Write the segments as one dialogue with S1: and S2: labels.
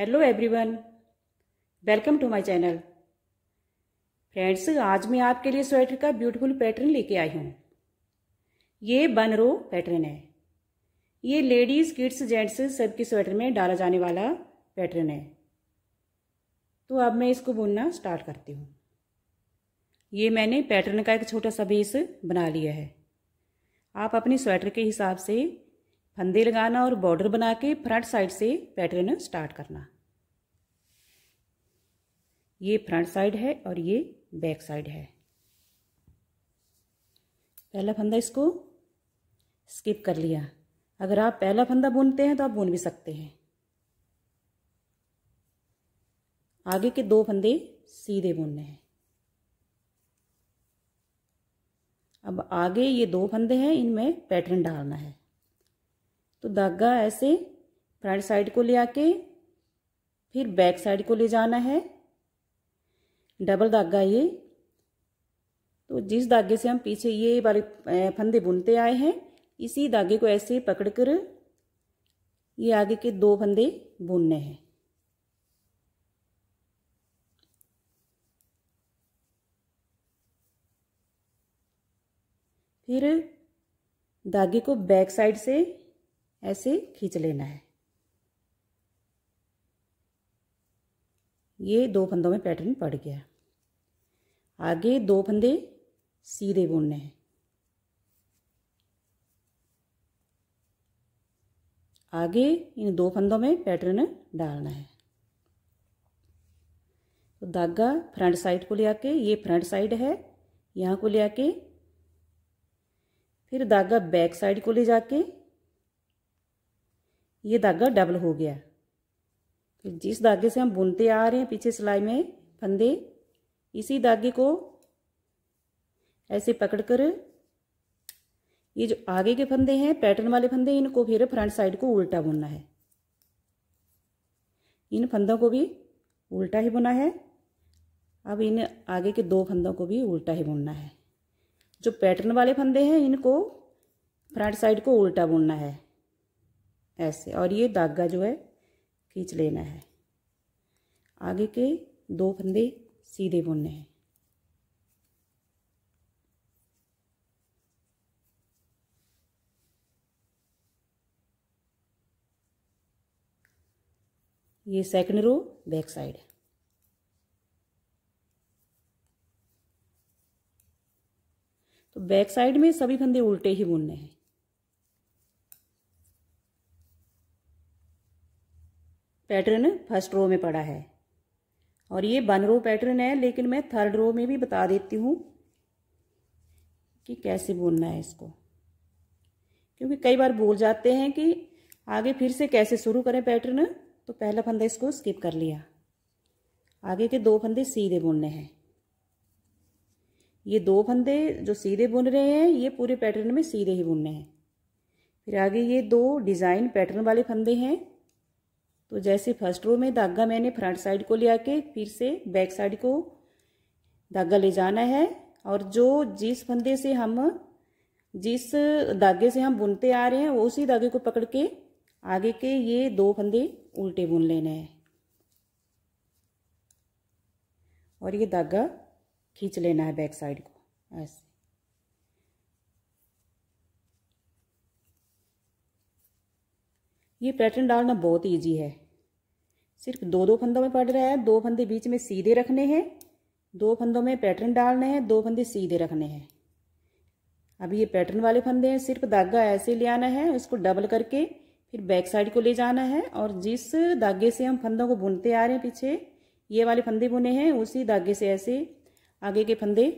S1: hello everyone welcome to my channel friends आज मैं आपके लिए स्वेटर का ब्यूटीफुल पैटर्न लेके आई हूँ ये बनरो पैटर्न है ये लेडीज़ किड्स जेंट्स सबके स्वेटर में डाला जाने वाला पैटर्न है तो अब मैं इसको बुनना स्टार्ट करती हूँ ये मैंने पैटर्न का एक छोटा सा बेस बना लिया है आप अपने स्वेटर के हिसाब से फंदे लगाना और बॉर्डर बना के फ्रंट साइड से पैटर्न स्टार्ट करना ये फ्रंट साइड है और ये बैक साइड है पहला फंदा इसको स्किप कर लिया अगर आप पहला फंदा बुनते हैं तो आप बुन भी सकते हैं आगे के दो फंदे सीधे बुनने हैं अब आगे ये दो फंदे हैं इनमें पैटर्न डालना है तो धागा ऐसे फ्रंट साइड को ले आके फिर बैक साइड को ले जाना है डबल धागा ये तो जिस धागे से हम पीछे ये वाले फंदे बुनते आए हैं इसी धागे को ऐसे पकड़ कर ये आगे के दो फंदे बुनने हैं फिर धागे को बैक साइड से ऐसे खींच लेना है ये दो फंदों में पैटर्न पड़ गया आगे दो फंदे सीधे बुनने हैं आगे इन दो फंदों में पैटर्न डालना है तो धागा फ्रंट साइड को ले आके ये फ्रंट साइड है यहाँ को ले आके फिर धागा बैक साइड को ले जाके ये धागा डबल हो गया फिर जिस धागे से हम बुनते आ रहे हैं पीछे सिलाई में फंदे इसी धागे को ऐसे पकड़कर ये जो आगे के फंदे हैं पैटर्न वाले फंदे इनको फिर फ्रंट साइड को उल्टा बुनना है इन फंदों को भी उल्टा ही बुना है अब इन आगे के दो फंदों को भी उल्टा ही बुनना है जो पैटर्न वाले फंदे हैं इनको फ्रंट साइड को उल्टा बुनना है ऐसे और ये धागा जो है खींच लेना है आगे के दो फंदे सीधे बुनने हैं ये सेकंड रो बैक साइड तो बैक साइड में सभी फंदे उल्टे ही बुनने हैं पैटर्न फर्स्ट रो में पड़ा है और ये वन रो पैटर्न है लेकिन मैं थर्ड रो में भी बता देती हूँ कि कैसे बोलना है इसको क्योंकि कई बार भूल जाते हैं कि आगे फिर से कैसे शुरू करें पैटर्न तो पहला फंदा इसको स्किप कर लिया आगे के दो फंदे सीधे बुनने हैं ये दो फंदे जो सीधे बुन रहे हैं ये पूरे पैटर्न में सीधे ही बुनने हैं फिर आगे ये दो डिज़ाइन पैटर्न वाले फंदे हैं तो जैसे फर्स्ट रो में धागा मैंने फ्रंट साइड को ले के फिर से बैक साइड को धागा ले जाना है और जो जिस फंदे से हम जिस धागे से हम बुनते आ रहे हैं उसी धागे को पकड़ के आगे के ये दो फंदे उल्टे बुन लेने हैं और ये धागा खींच लेना है बैक साइड को ऐसे ये पैटर्न डालना बहुत ईजी है सिर्फ दो दो फंदों में पड़ रहा है दो फंदे बीच में सीधे रखने हैं दो फंदों में पैटर्न डालने हैं दो फंदे सीधे रखने हैं अब ये पैटर्न वाले फंदे हैं सिर्फ धागा ऐसे ले आना है उसको डबल करके फिर बैक साइड को ले जाना है और जिस धागे से हम फंदों को बुनते आ रहे हैं पीछे ये वाले फंदे बुने हैं उसी धागे से ऐसे आगे के फंदे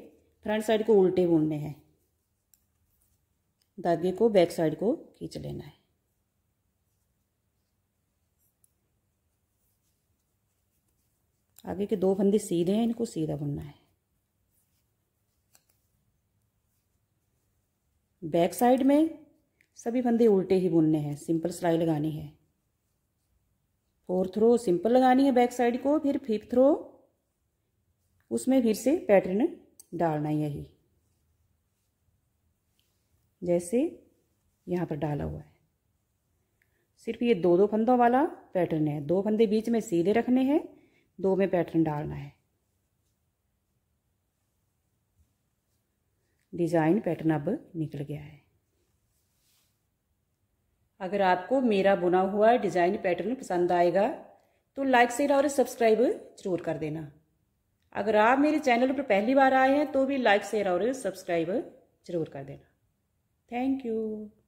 S1: फ्रंट साइड को उल्टे बुनने हैं धागे को बैक साइड को खींच लेना है आगे के दो फंदे सीधे हैं इनको सीधा बुनना है बैक साइड में सभी फंदे उल्टे ही बुनने हैं सिंपल सिलाई लगानी है फोर्थ रो सिंपल लगानी है बैक साइड को फिर फिफ्थ रो उसमें फिर से पैटर्न डालना है यही जैसे यहाँ पर डाला हुआ है सिर्फ ये दो दो फंदों वाला पैटर्न है दो फंदे बीच में सीधे रखने हैं दो में पैटर्न डालना है डिज़ाइन पैटर्न अब निकल गया है अगर आपको मेरा बुना हुआ डिज़ाइन पैटर्न पसंद आएगा तो लाइक शेयर और सब्सक्राइब जरूर कर देना अगर आप मेरे चैनल पर पहली बार आए हैं तो भी लाइक शेयर और सब्सक्राइब जरूर कर देना थैंक यू